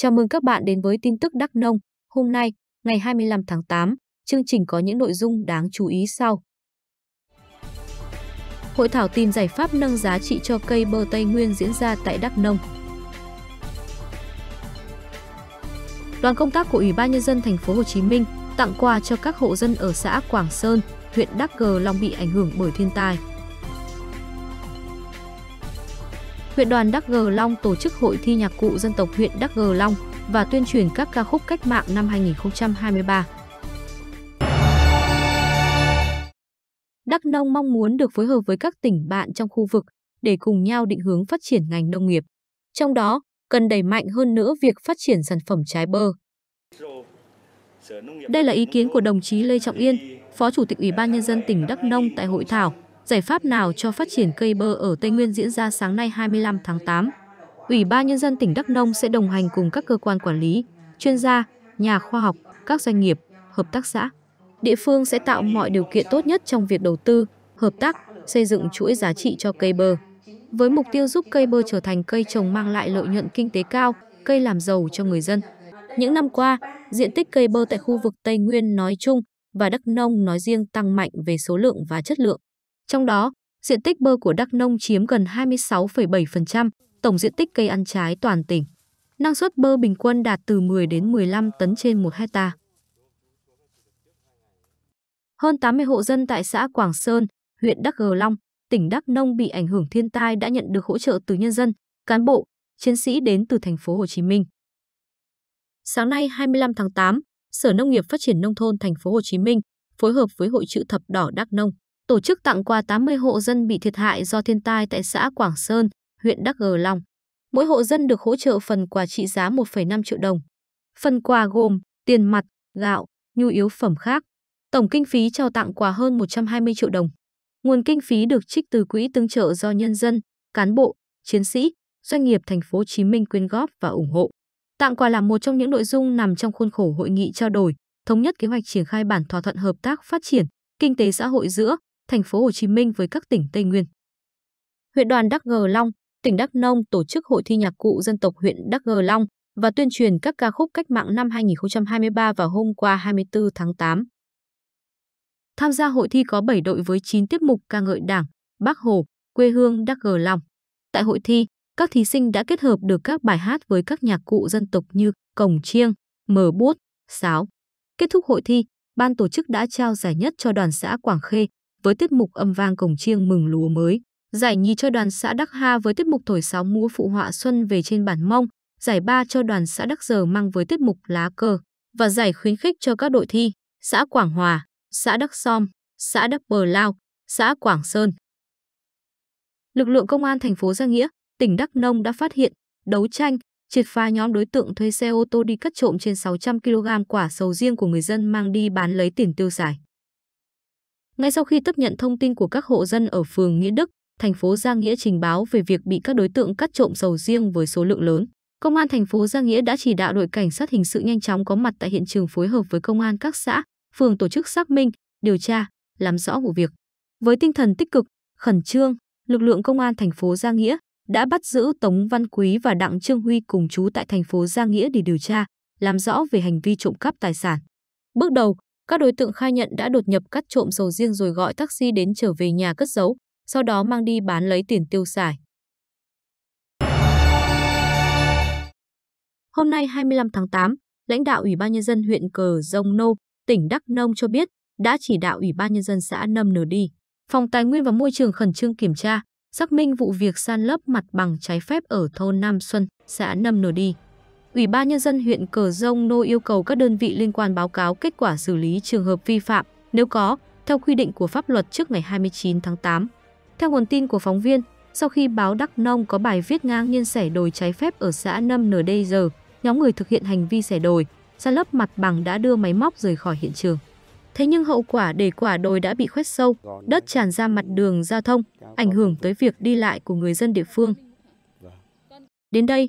Chào mừng các bạn đến với tin tức Đắk Nông. Hôm nay, ngày 25 tháng 8, chương trình có những nội dung đáng chú ý sau. Hội thảo tìm giải pháp nâng giá trị cho cây bơ Tây Nguyên diễn ra tại Đắk Nông. Đoàn công tác của Ủy ban nhân dân thành phố Hồ Chí Minh tặng quà cho các hộ dân ở xã Quảng Sơn, huyện Đắk Gờ Long bị ảnh hưởng bởi thiên tai. huyện đoàn Đắk Gờ Long tổ chức hội thi nhạc cụ dân tộc huyện Đắk Gờ Long và tuyên truyền các ca khúc cách mạng năm 2023. Đắk Nông mong muốn được phối hợp với các tỉnh bạn trong khu vực để cùng nhau định hướng phát triển ngành nông nghiệp. Trong đó, cần đẩy mạnh hơn nữa việc phát triển sản phẩm trái bơ. Đây là ý kiến của đồng chí Lê Trọng Yên, Phó Chủ tịch Ủy ban Nhân dân tỉnh Đắk Nông tại hội thảo Giải pháp nào cho phát triển cây bơ ở Tây Nguyên diễn ra sáng nay 25 tháng 8. Ủy ban Nhân dân tỉnh Đắk Nông sẽ đồng hành cùng các cơ quan quản lý, chuyên gia, nhà khoa học, các doanh nghiệp, hợp tác xã. Địa phương sẽ tạo mọi điều kiện tốt nhất trong việc đầu tư, hợp tác, xây dựng chuỗi giá trị cho cây bơ. Với mục tiêu giúp cây bơ trở thành cây trồng mang lại lợi nhuận kinh tế cao, cây làm giàu cho người dân. Những năm qua, diện tích cây bơ tại khu vực Tây Nguyên nói chung và Đắk Nông nói riêng tăng mạnh về số lượng và chất lượng. Trong đó, diện tích bơ của Đắk Nông chiếm gần 26,7% tổng diện tích cây ăn trái toàn tỉnh. Năng suất bơ bình quân đạt từ 10 đến 15 tấn trên 1 hecta. Hơn 80 hộ dân tại xã Quảng Sơn, huyện Đắk Gờ Long, tỉnh Đắk Nông bị ảnh hưởng thiên tai đã nhận được hỗ trợ từ nhân dân, cán bộ, chiến sĩ đến từ thành phố Hồ Chí Minh. Sáng nay 25 tháng 8, Sở Nông nghiệp Phát triển nông thôn thành phố Hồ Chí Minh phối hợp với Hội chữ thập đỏ Đắk Nông tổ chức tặng quà 80 hộ dân bị thiệt hại do thiên tai tại xã Quảng Sơn, huyện Đắk Gờ Long. Mỗi hộ dân được hỗ trợ phần quà trị giá 1,5 triệu đồng. Phần quà gồm tiền mặt, gạo, nhu yếu phẩm khác. Tổng kinh phí cho tặng quà hơn 120 triệu đồng. Nguồn kinh phí được trích từ quỹ tương trợ do nhân dân, cán bộ, chiến sĩ, doanh nghiệp thành phố Hồ Chí Minh quyên góp và ủng hộ. Tặng quà là một trong những nội dung nằm trong khuôn khổ hội nghị trao đổi, thống nhất kế hoạch triển khai bản thỏa thuận hợp tác phát triển kinh tế xã hội giữa thành phố Hồ Chí Minh với các tỉnh Tây Nguyên. Huyện đoàn Đắc Gờ Long, tỉnh Đắk Nông tổ chức hội thi nhạc cụ dân tộc huyện Đắc Gờ Long và tuyên truyền các ca khúc cách mạng năm 2023 vào hôm qua 24 tháng 8. Tham gia hội thi có 7 đội với 9 tiết mục ca ngợi Đảng, Bác Hồ, quê hương Đắc Gờ Long. Tại hội thi, các thí sinh đã kết hợp được các bài hát với các nhạc cụ dân tộc như cổng chiêng, mờ bút, sáo. Kết thúc hội thi, ban tổ chức đã trao giải nhất cho đoàn xã Quảng Khê, với tiết mục âm vang cổng chiêng mừng lúa mới, giải nhì cho đoàn xã Đắc Ha với tiết mục thổi sáo múa phụ họa xuân về trên bản mông, giải ba cho đoàn xã Đắc Giờ mang với tiết mục lá cờ và giải khuyến khích cho các đội thi xã Quảng Hòa, xã Đắc Som, xã Đắc Bờ Lao, xã Quảng Sơn. Lực lượng công an thành phố Gia Nghĩa, tỉnh Đắk Nông đã phát hiện, đấu tranh, triệt phá nhóm đối tượng thuê xe ô tô đi cất trộm trên 600 kg quả sầu riêng của người dân mang đi bán lấy tiền tiêu xài. Ngay sau khi tiếp nhận thông tin của các hộ dân ở phường Nghĩa Đức, thành phố Giang Nghĩa trình báo về việc bị các đối tượng cắt trộm sầu riêng với số lượng lớn. Công an thành phố Giang Nghĩa đã chỉ đạo đội cảnh sát hình sự nhanh chóng có mặt tại hiện trường phối hợp với công an các xã, phường tổ chức xác minh, điều tra, làm rõ vụ việc. Với tinh thần tích cực, khẩn trương, lực lượng công an thành phố Giang Nghĩa đã bắt giữ Tống Văn Quý và Đặng Trương Huy cùng chú tại thành phố Giang Nghĩa để điều tra, làm rõ về hành vi trộm cắp tài sản. Bước đầu, các đối tượng khai nhận đã đột nhập cắt trộm sầu riêng rồi gọi taxi đến trở về nhà cất giấu, sau đó mang đi bán lấy tiền tiêu xài. Hôm nay 25 tháng 8, lãnh đạo Ủy ban Nhân dân huyện Cờ Rông Nô, tỉnh Đắk Nông cho biết đã chỉ đạo Ủy ban Nhân dân xã Nâm Nờ Đi, Phòng Tài nguyên và Môi trường khẩn trương kiểm tra, xác minh vụ việc san lấp mặt bằng trái phép ở thôn Nam Xuân, xã Nâm Nờ Đi. Ủy ban Nhân dân huyện Cờ Rông Nô yêu cầu các đơn vị liên quan báo cáo kết quả xử lý trường hợp vi phạm, nếu có, theo quy định của pháp luật trước ngày 29 tháng 8. Theo nguồn tin của phóng viên, sau khi báo Đắk Nông có bài viết ngang nhiên xẻ đồi trái phép ở xã Nâm ND giờ, nhóm người thực hiện hành vi xẻ đồi, san lớp mặt bằng đã đưa máy móc rời khỏi hiện trường. Thế nhưng hậu quả để quả đồi đã bị khoét sâu, đất tràn ra mặt đường giao thông, ảnh hưởng tới việc đi lại của người dân địa phương. Đến đây,